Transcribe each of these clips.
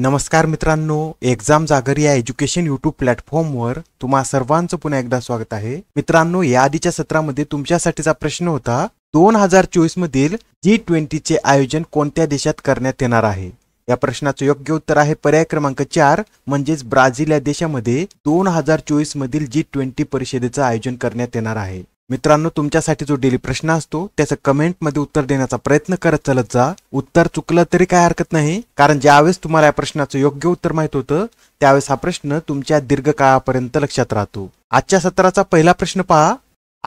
नमस्कार मित्रांनो एक्झाम जागर या एज्युकेशन युट्यूब प्लॅटफॉर्मवर तुम्हा सर्वांचं पुन्हा एकदा स्वागत आहे मित्रांनो या आधीच्या सत्रामध्ये तुमच्यासाठीचा प्रश्न होता दोन हजार चोवीस मधील जी ट्वेंटीचे आयोजन कोणत्या देशात करण्यात येणार आहे या प्रश्नाचं योग्य उत्तर आहे पर्याय क्रमांक चार म्हणजेच ब्राझील या देशामध्ये दोन हजार चोवीस मधील जी ट्वेंटी परिषदेचं आयोजन करण्यात येणार आहे मित्रांनो तुमच्यासाठी जो डेली प्रश्न असतो त्याचं कमेंटमध्ये उत्तर देण्याचा प्रयत्न करत चालत जा उत्तर चुकलं तरी काय हरकत नाही कारण ज्यावेळेस तुम्हाला या प्रश्नाचं योग्य उत्तर माहित होतं त्यावेळेस हा प्रश्न तुमच्या दीर्घकाळापर्यंत लक्षात राहतो आजच्या सत्राचा पहिला प्रश्न पहा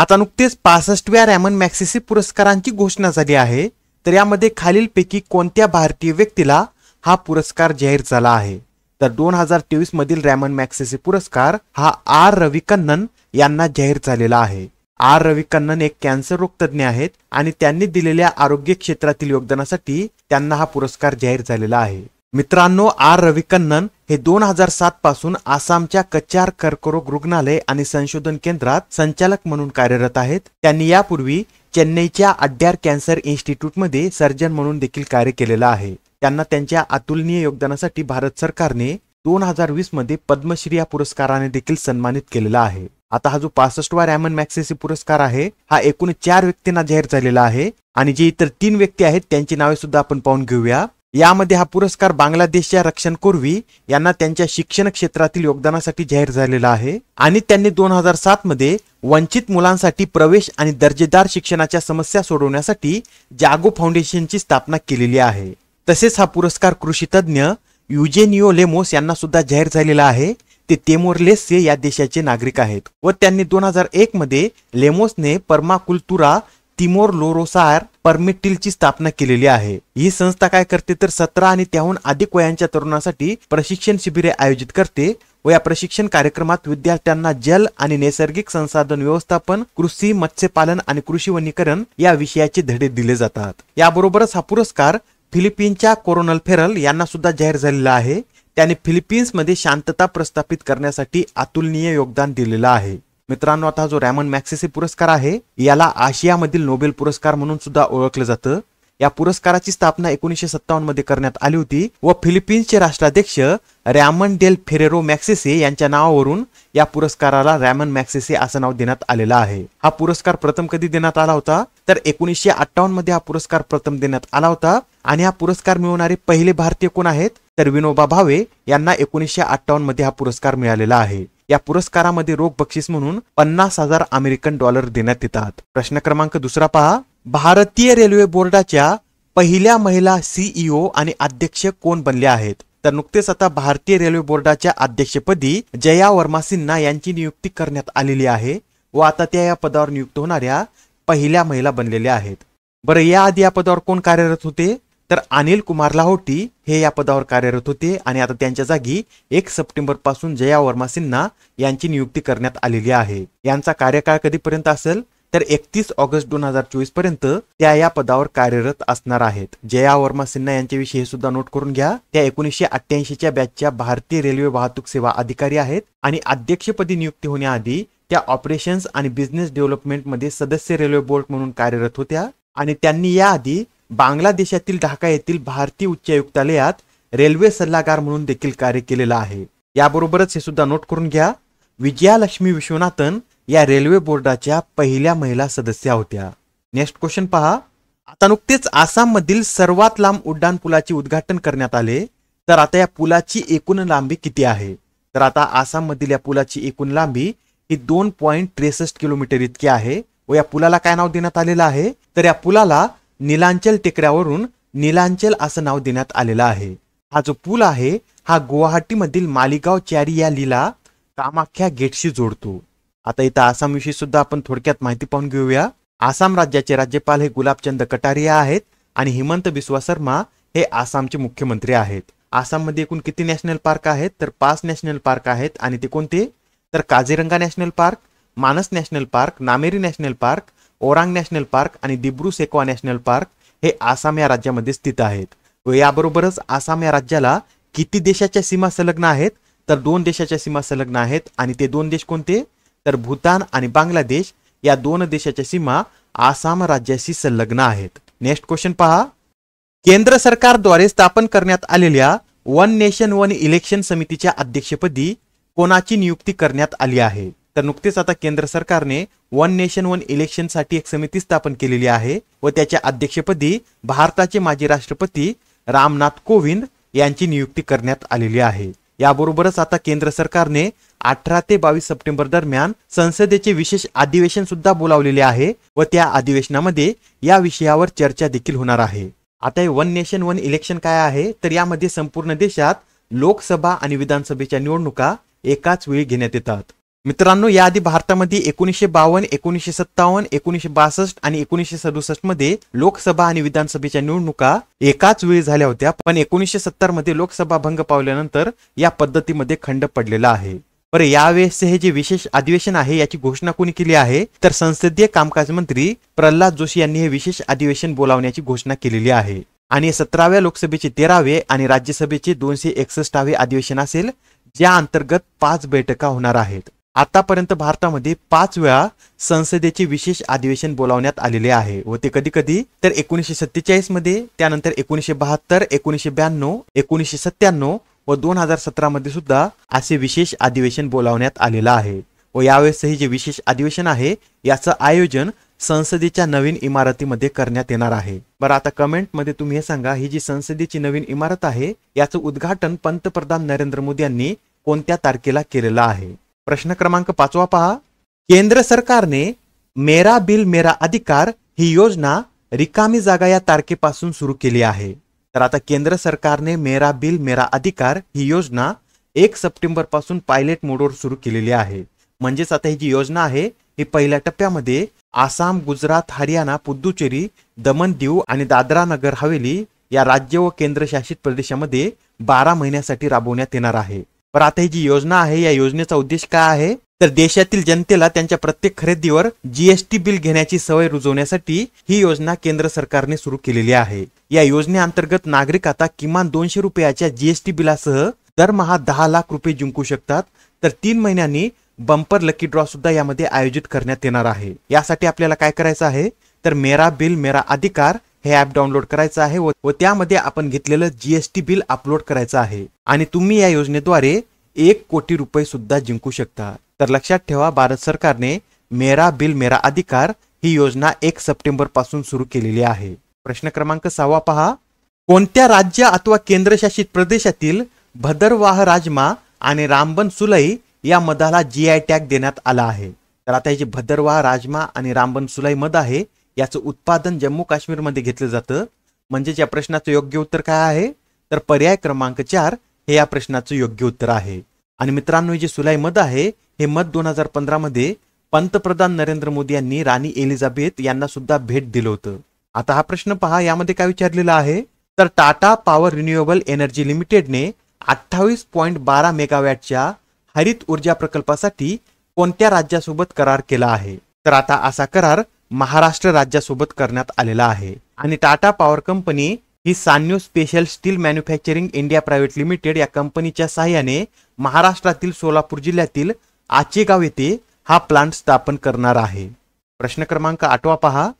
आता नुकतेच पासष्टव्या रॅमन मॅक्सिसी पुरस्कारांची घोषणा झाली आहे तर यामध्ये खालीलपैकी कोणत्या भारतीय व्यक्तीला हा पुरस्कार जाहीर झाला आहे तर दोन हजार तेवीस मधील रॅमन मॅक्सेसी पुरस्कार हा आर रविकन्नन यांना जाहीर झालेला आहे आर रविकन्नन एक कॅन्सर रोग रोगतज्ञ आहेत आणि त्यांनी दिलेल्या आरोग्य क्षेत्रातील योगदानासाठी त्यांना हा पुरस्कार जाहीर झालेला आहे मित्रांनो आर रविकन्नन हे दोन हजार सात पासून आसामच्या कचार कर्करोग रुग्णालय आणि संशोधन केंद्रात संचालक म्हणून कार्यरत आहेत त्यांनी यापूर्वी चेन्नईच्या अड्ड्यार कॅन्सर इन्स्टिट्यूटमध्ये सर्जन म्हणून देखील कार्य केलेलं आहे त्यांना त्यांच्या अतुलनीय योगदानासाठी भारत सरकारने दोन हजार वीस मध्ये पद्मश्री या पुरस्काराने देखील सन्मानित केलेला आहे आता हा जो पासष्टवा रॅमन मॅक्सेसी पुरस्कार आहे हा एकूण चार व्यक्तींना जाहीर झालेला आहे आणि जे इतर तीन व्यक्ती आहेत त्यांची नावे सुद्धा आपण पाहून घेऊया यामध्ये हा पुरस्कार बांगलादेशच्या रक्षण कोरवी यांना त्यांच्या शिक्षण क्षेत्रातील योगदानासाठी जाहीर झालेला आहे आणि त्यांनी दोन हजार सात मध्ये वंचित मुलांसाठी प्रवेश आणि दर्जेदार शिक्षणाच्या समस्या सोडवण्यासाठी जागो फाउंडेशनची स्थापना केलेली आहे तसेच हा पुरस्कार कृषी तज्ज्ञ युजेनिओ लेमोस यांना सुद्धा जाहीर झालेला आहे ते तेमोरलेसचे या देशाचे नागरिक आहेत व त्यांनी दोन हजार एक मध्ये लेमोसने परमाकुल्तुरा तिमोर लोरोसार परमिटिलची स्थापना केलेली आहे ही संस्था काय करते तर सतरा आणि त्याहून अधिक वयांच्या तरुणांसाठी प्रशिक्षण शिबिरे आयोजित करते व या प्रशिक्षण कार्यक्रमात विद्यार्थ्यांना जल आणि नैसर्गिक संसाधन व्यवस्थापन कृषी मत्स्यपालन आणि कृषी वनीकरण या विषयाचे धडे दिले जातात याबरोबरच हा पुरस्कार फिलिपिनच्या कोरोनल फेरल यांना सुद्धा जाहीर झालेला आहे त्याने फिलिपिन्समध्ये शांतता प्रस्थापित करण्यासाठी अतुलनीय योगदान दिलेलं आहे मित्रांनो आता जो रॅमन मॅक्सेसी पुरस्कार आहे याला आशियामधील नोबेल पुरस्कार म्हणून सुद्धा ओळखलं जातं या पुरस्काराची स्थापना एकोणीसशे सत्तावन्न मध्ये करण्यात आली होती व फिलिपिन्सचे राष्ट्राध्यक्ष रॅमन डेल फेरेरो मॅक्सेसे यांच्या नावावरून या पुरस्काराला रॅमन मॅक्सेसे असं नाव देण्यात आलेलं आहे हा पुरस्कार प्रथम कधी देण्यात आला होता तर एकोणीसशे अठ्ठावन्न मध्ये हा पुरस्कार प्रथम देण्यात आला होता आणि हा पुरस्कार मिळवणारे पहिले भारतीय कोण आहेत तर विनोबा भावे यांना एकोणीसशे अठ्ठावन्न मध्ये हा पुरस्कार मिळालेला आहे या पुरस्कारामध्ये रोख बक्षीस म्हणून पन्नास हजार अमेरिकन डॉलर देण्यात येतात प्रश्न क्रमांक दुसरा पहा भारतीय रेल्वे बोर्डाच्या पहिल्या महिला सीईओ e आणि अध्यक्ष कोण बनल्या आहेत तर नुकतेच आता भारतीय रेल्वे बोर्डाच्या अध्यक्षपदी जया वर्मा सिन्हा यांची नियुक्ती करण्यात आलेली आहे व आता त्या या पदावर नियुक्त होणाऱ्या पहिल्या महिला बनलेल्या आहेत बरं याआधी या पदावर कोण कार्यरत होते तर अनिल कुमार लाहोटी हे या पदावर कार्यरत होते आणि आता त्यांच्या जागी एक सप्टेंबर पासून जया वर्मा सिन्हा यांची नियुक्ती करण्यात आलेली आहे यांचा कार्यकाळ कधीपर्यंत असेल तर एकतीस ऑगस्ट दोन हजार चोवीस पर्यंत त्या या पदावर कार्यरत असणार आहेत जया वर्मा सिन्हा यांच्याविषयी हे सुद्धा नोट करून घ्या त्या एकोणीसशे अठ्ठ्याऐंशीच्या बॅचच्या भारतीय रेल्वे वाहतूक सेवा अधिकारी आहेत आणि अध्यक्षपदी नियुक्ती होण्याआधी त्या ऑपरेशन्स आणि बिझनेस मध्ये सदस्य रेल्वे बोर्ड म्हणून कार्यरत होत्या आणि त्यांनी याआधी बांगलादेशातील ढाका येथील भारतीय उच्चायुक्तालयात रेल्वे सल्लागार म्हणून देखील कार्य केलेलं आहे याबरोबरच हे सुद्धा नोट करून घ्या विजयालक्ष्मी विश्वनाथन या रेल्वे बोर्डाच्या पहिल्या महिला सदस्या होत्या नेक्स्ट क्वेश्चन पहा आता नुकतेच आसाममधील सर्वात लांब उड्डाण पुलाचे उद्घाटन करण्यात आले तर आता या पुलाची एकूण लांबी किती आहे तर आता आसाममधील या पुलाची एकूण लांबी ही दोन पॉईंट त्रेसष्ट किलोमीटर इतकी आहे व या पुलाला काय नाव देण्यात आलेलं आहे तर या पुलाला निलांचल टेकड्यावरून निलांचल असं नाव देण्यात आलेलं आहे हा जो पूल आहे हा गुवाहाटीमधील मालिगाव चॅरी या लीला कामाख्या गेटशी जोडतो आता इथं आसामविषयी सुद्धा आपण थोडक्यात माहिती पाहून घेऊया आसाम राज्याचे राज्यपाल हे गुलाबचंद कटारिया आहेत आणि हिमंत बिस्वा शर्मा हे आसामचे मुख्यमंत्री आहेत आसाममध्ये एकूण किती नॅशनल पार्क आहेत तर पाच नॅशनल पार्क आहेत आणि ते कोणते तर Kaziranga national park Manas national park Nameri national park Orang national park आणि दिब्रू सेक्वा नॅशनल पार्क हे आसाम या राज्यामध्ये स्थित आहेत व याबरोबरच आसाम या राज्याला किती देशाच्या सीमा संलग्न आहेत तर दोन देशाच्या सीमा संलग्न आहेत आणि ते दोन देश कोणते तर भूतान आणि बांगलादेश या दोन देशाच्या सीमा आसाम राज्याशी संलग्न आहेत नेक्स्ट क्वेश्चन पहा केंद्र सरकारद्वारे स्थापन करण्यात आलेल्या वन नेशन वन इलेक्शन समितीच्या अध्यक्षपदी कोणाची नियुक्ती करण्यात आली आहे तर नुकतेच आता केंद्र सरकारने वन नेशन वन इलेक्शन साठी एक समिती स्थापन केलेली आहे व त्याच्या अध्यक्षपदी भारताचे माजी राष्ट्रपती रामनाथ कोविंद यांची नियुक्ती करण्यात आलेली आहे याबरोबरच आता केंद्र सरकारने अठरा ते बावीस सप्टेंबर दरम्यान संसदेचे विशेष अधिवेशन सुद्धा बोलावलेले आहे व त्या अधिवेशनामध्ये या विषयावर चर्चा देखील होणार आहे आता हे वन नेशन वन इलेक्शन काय आहे तर यामध्ये संपूर्ण देशात लोकसभा आणि विधानसभेच्या निवडणुका एकाच वेळी घेण्यात येतात मित्रांनो याआधी भारतामध्ये एकोणीसशे बावन्न एकोणीसशे सत्तावन्न एकोणीसशे बासष्ट आणि एकोणीसशे सदुसष्ट मध्ये लोकसभा आणि विधानसभेच्या निवडणुका एकाच वेळी झाल्या होत्या पण एकोणीसशे सत्तर मध्ये लोकसभा भंग पावल्यानंतर या पद्धतीमध्ये खंड पडलेला आहे पर यावेळेस हे जे विशेष अधिवेशन आहे याची घोषणा कोणी केली आहे तर संसदीय कामकाज मंत्री प्रल्हाद जोशी यांनी हे विशेष अधिवेशन बोलावण्याची घोषणा केलेली आहे आणि सतराव्या लोकसभेचे तेरावे आणि राज्यसभेचे दोनशे एकसष्टावे अधिवेशन असेल ज्या अंतर्गत पाच बैठका होणार आहेत आतापर्यंत भारतामध्ये पाच वेळा संसदेचे विशेष अधिवेशन बोलावण्यात आलेले आहे व ते कधी कधी तर एकोणीसशे सत्तेचाळीस मध्ये त्यानंतर एकोणीसशे बहात्तर एकोणीसशे ब्याण्णव एकोणीसशे सत्त्याण्णव व दोन हजार मध्ये सुद्धा असे विशेष अधिवेशन बोलावण्यात आलेलं आहे व यावेळेसही जे विशेष अधिवेशन आहे याचं आयोजन संसदेच्या नवीन इमारतीमध्ये करण्यात येणार आहे बरं आता कमेंटमध्ये तुम्ही हे सांगा ही जी संसदेची नवीन इमारत आहे याचं उद्घाटन पंतप्रधान नरेंद्र मोदी यांनी कोणत्या तारखेला केलेलं आहे प्रश्न क्रमांक पाचवा पहा केंद्र सरकारने मेरा बिल मेरा अधिकार ही योजना रिकामी जागा या तारखेपासून सुरू केली आहे तर आता केंद्र सरकारने मेरा बिल मेरा अधिकार ही योजना एक पासून पायलट मोडवर सुरू केलेली आहे म्हणजेच आता ही जी योजना आहे ही पहिल्या टप्प्यामध्ये आसाम गुजरात हरियाणा पुदुचेरी दमन दीव आणि दादरा नगर हवेली या राज्य व केंद्रशासित प्रदेशामध्ये बारा महिन्यासाठी राबवण्यात येणार आहे पर आता ही जी योजना आहे या योजनेचा उद्देश काय आहे तर देशातील जनतेला त्यांच्या प्रत्येक खरेदीवर जीएसटी बिल घेण्याची सवय रुजवण्यासाठी ही योजना केंद्र सरकारने सुरू केलेली आहे या योजनेअंतर्गत नागरिक आता किमान दोनशे रुपयाच्या जीएसटी बिलासह दरमहा दहा लाख रुपये जिंकू शकतात तर तीन महिन्यांनी बंपर लकी ड्रॉ सुद्धा यामध्ये आयोजित करण्यात येणार आहे यासाठी आपल्याला काय करायचं आहे तर मेरा बिल मेरा अधिकार हे ॲप डाउनलोड करायचं आहे व त्यामध्ये आपण घेतलेलं जीएसटी बिल अपलोड करायचं आहे आणि तुम्ही या योजनेद्वारे एक कोटी रुपये सुद्धा जिंकू शकता तर लक्षात ठेवा भारत सरकारने मेरा बिल मेरा अधिकार ही योजना एक सप्टेंबर पासून सुरू केलेली आहे प्रश्न क्रमांक सहावा पहा कोणत्या राज्य अथवा केंद्रशासित प्रदेशातील भदरवाह राजमा आणि रामबन सुलई या मधाला जी आय टॅग देण्यात आला आहे तर आता हे जे भदरवाह राजमा आणि रामबन सुलाई मध आहे याचं उत्पादन जम्मू काश्मीरमध्ये घेतलं जातं म्हणजे या प्रश्नाचं योग्य उत्तर काय आहे तर पर्याय क्रमांक चार हे या प्रश्नाचं योग्य उत्तर आहे आणि मित्रांनो जे सुलाई मत आहे हे मत दोन हजार पंधरामध्ये पंतप्रधान नरेंद्र मोदी यांनी राणी एलिझाबेथ यांना सुद्धा भेट दिलं होतं आता हा प्रश्न पहा यामध्ये काय विचारलेला आहे तर टाटा पॉवर रिन्युएबल एनर्जी लिमिटेडने अठ्ठावीस पॉईंट बारा मेगावॅटच्या हरित ऊर्जा प्रकल्पासाठी कोणत्या राज्यासोबत करार केला आहे तर आता असा करार महाराष्ट्र राज्यासोबत करण्यात आलेला आहे आणि टाटा पॉवर कंपनी ही Sanyu special steel manufacturing India private limited या कंपनीच्या सहाय्याने महाराष्ट्रातील सोलापूर जिल्ह्यातील आचेगाव येथे हा प्लांट स्थापन करणार आहे प्रश्न क्रमांक आठवा पहा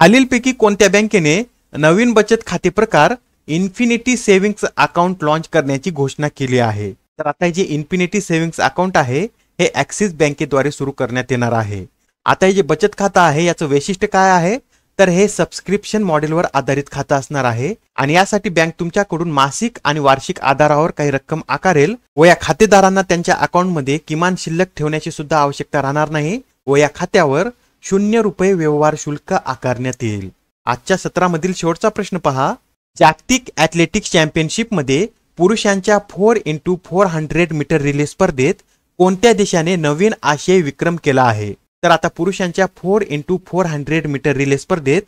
खालीलपैकी कोणत्या बँकेने नवीन बचत खाते प्रकार इन्फिनिटी सेव्हिंग्स अकाउंट लॉन्च करण्याची घोषणा केली आहे तर आता जे इन्फिनिटी सेव्हिंग्स अकाउंट आहे हे ऍक्सिस बँकेद्वारे सुरू करण्यात येणार आहे आता हे जे बचत खातं आहे याचं वैशिष्ट्य काय आहे तर हे सबस्क्रिप्शन मॉडेलवर आधारित खातं असणार आहे आणि यासाठी बँक तुमच्याकडून मासिक आणि वार्षिक आधारावर काही रक्कम आकारेल व या खातेदारांना त्यांच्या अकाउंटमध्ये किमान शिल्लक ठेवण्याची सुद्धा आवश्यकता राहणार नाही व या खात्यावर शून्य रुपये व्यवहार शुल्क आकारण्यात येईल आजच्या सत्रामधील शेवटचा प्रश्न पहा जागतिक ऍथलेटिक्स चॅम्पियनशिप मध्ये पुरुषांच्या four into four hundred metre relay स्पर्धेत कोणत्या देशाने नवीन आशय विक्रम केला आहे तर आता पुरुषांच्या four into four hundred metre relay स्पर्धेत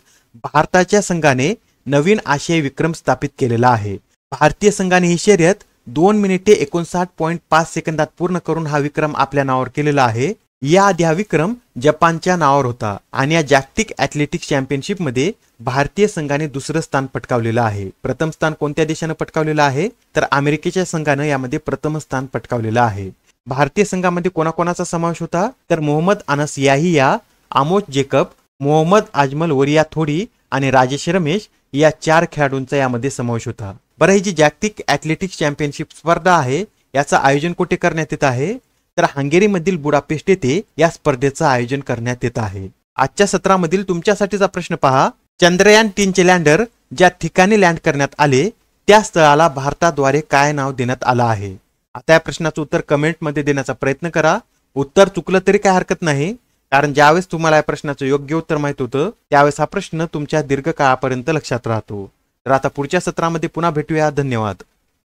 भारताच्या संघाने नवीन आशियाई विक्रम स्थापित केलेला आहे भारतीय संघाने ही शर्यत दोन मिनिटे एकोणसाठ पॉईंट पाच सेकंदात पूर्ण करून हा विक्रम आपल्या नावावर केलेला आहे याआधी हा विक्रम जपानच्या नावावर होता आणि या जागतिक ॲथलेटिक्स चॅम्पियनशिपमध्ये भारतीय संघाने दुसरं स्थान पटकावलेलं आहे प्रथम स्थान कोणत्या देशानं पटकावलेलं आहे तर अमेरिकेच्या संघानं यामध्ये प्रथम स्थान पटकावलेलं आहे भारतीय संघामध्ये कोणाकोणाचा समावेश होता तर मोहम्मद अनस याहिया आमोद जेकब मोहम्मद अजमल वरिया थोडी आणि राजेश रमेश या चार खेळाडूंचा यामध्ये समावेश होता बरं ही जी जागतिक ॲथलेटिक्स चॅम्पियनशिप स्पर्धा आहे याचं आयोजन कुठे करण्यात येत आहे तर मधील बुडापेस्ट येथे या स्पर्धेचं आयोजन करण्यात येत आहे आजच्या सत्रामधील तुमच्यासाठीचा प्रश्न पहा चंद्रयान तीनचे लँडर ज्या ठिकाणी लँड करण्यात आले त्या स्थळाला भारताद्वारे काय नाव देण्यात आलं आहे आता या प्रश्नाचं उत्तर कमेंटमध्ये देण्याचा प्रयत्न करा उत्तर चुकलं तरी काय हरकत नाही कारण ज्यावेळेस तुम्हाला या प्रश्नाचं योग्य उत्तर माहित होतं त्यावेळेस हा प्रश्न तुमच्या दीर्घकाळापर्यंत लक्षात राहतो तर आता पुढच्या सत्रामध्ये पुन्हा भेटूया धन्यवाद